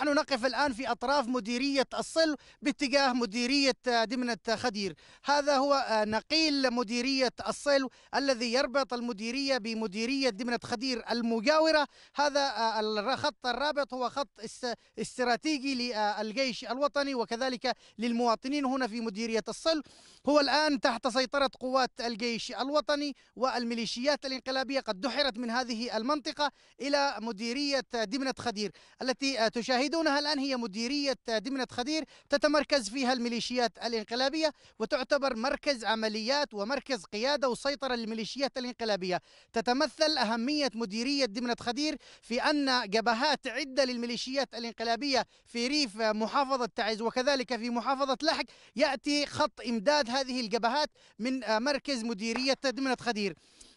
نحن نقف الآن في أطراف مديرية الصل باتجاه مديرية دمنة آه، خدير هذا هو آه، نقيل مديرية الصل الذي يربط المديرية بمديرية دمنة خدير المجاورة هذا آه، الخط الرابط هو خط استراتيجي للجيش الوطني وكذلك للمواطنين هنا في مديرية الصل هو الآن تحت سيطرة قوات الجيش الوطني والميليشيات الانقلابية قد دحرت من هذه المنطقة إلى مديرية دمنة خدير التي تشاهد يريدونها الآن هي مديرية دمنة خدير تتمركز فيها الميليشيات الانقلابية وتعتبر مركز عمليات ومركز قيادة وسيطرة للميليشيات الانقلابية تتمثل أهمية مديرية دمنة خدير في أن جبهات عدة للميليشيات الانقلابية في ريف محافظة تعز وكذلك في محافظة لحق يأتي خط إمداد هذه الجبهات من مركز مديرية دمنة خدير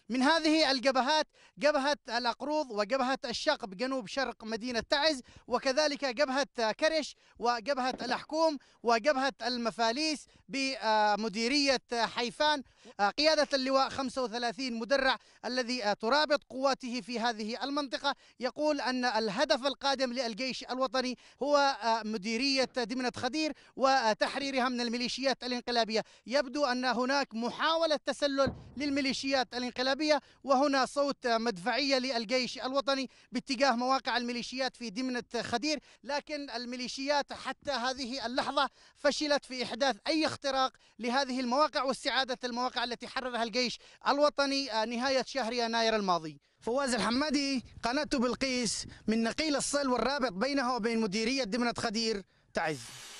من هذه الجبهات جبهة الأقروض وجبهة الشقب جنوب شرق مدينة تعز وكذلك جبهة كرش وجبهة الأحكوم وجبهة المفاليس بمديرية حيفان آه، قيادة اللواء 35 مدرع الذي آه، ترابط قواته في هذه المنطقة يقول أن الهدف القادم للجيش الوطني هو آه، مديرية دمنة خدير وتحريرها من الميليشيات الانقلابية يبدو أن هناك محاولة تسلل للميليشيات الانقلابية الإرهابية وهنا صوت مدفعية للجيش الوطني باتجاه مواقع الميليشيات في دمنة خدير لكن الميليشيات حتى هذه اللحظة فشلت في إحداث أي اختراق لهذه المواقع واستعادة المواقع التي حررها الجيش الوطني آه، نهاية شهر يناير الماضي فواز الحمادي قناة بلقيس من نقيل الصل والرابط بينها وبين مديرية دمنة خدير تعز